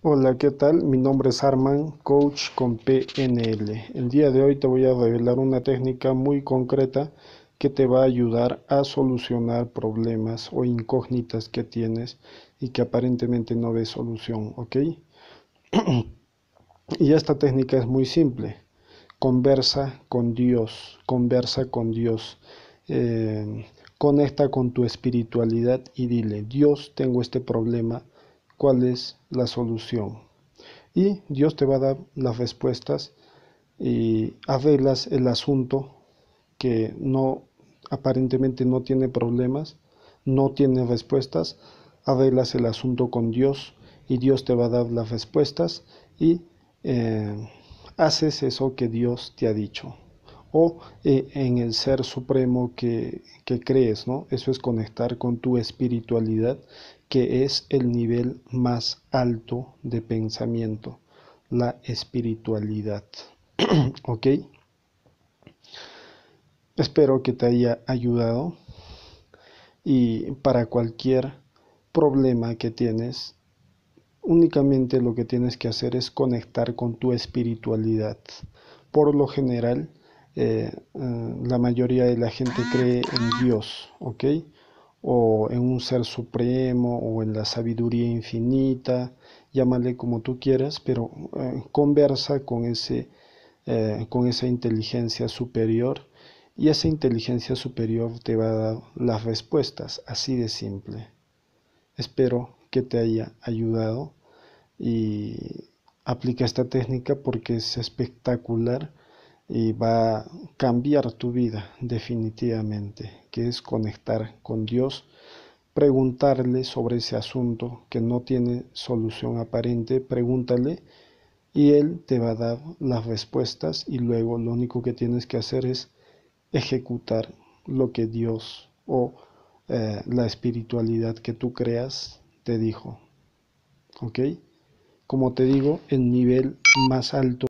Hola, ¿qué tal? Mi nombre es Arman, coach con PNL. El día de hoy te voy a revelar una técnica muy concreta que te va a ayudar a solucionar problemas o incógnitas que tienes y que aparentemente no ves solución, ¿ok? y esta técnica es muy simple. Conversa con Dios, conversa con Dios. Eh, conecta con tu espiritualidad y dile, Dios, tengo este problema cuál es la solución. Y Dios te va a dar las respuestas y arreglas el asunto que no aparentemente no tiene problemas, no tiene respuestas, avelas el asunto con Dios y Dios te va a dar las respuestas y eh, haces eso que Dios te ha dicho o eh, en el ser supremo que, que crees, ¿no? Eso es conectar con tu espiritualidad, que es el nivel más alto de pensamiento, la espiritualidad. ¿Ok? Espero que te haya ayudado y para cualquier problema que tienes, únicamente lo que tienes que hacer es conectar con tu espiritualidad. Por lo general, eh, eh, la mayoría de la gente ah. cree en Dios, ¿ok? O en un ser supremo o en la sabiduría infinita, llámale como tú quieras, pero eh, conversa con, con esa inteligencia superior y esa inteligencia superior te va a dar las respuestas, así de simple. Espero que te haya ayudado y aplica esta técnica porque es espectacular y va a cambiar tu vida definitivamente, que es conectar con Dios, preguntarle sobre ese asunto que no tiene solución aparente, pregúntale y Él te va a dar las respuestas y luego lo único que tienes que hacer es ejecutar lo que Dios o eh, la espiritualidad que tú creas te dijo. ¿Ok? Como te digo, el nivel más alto.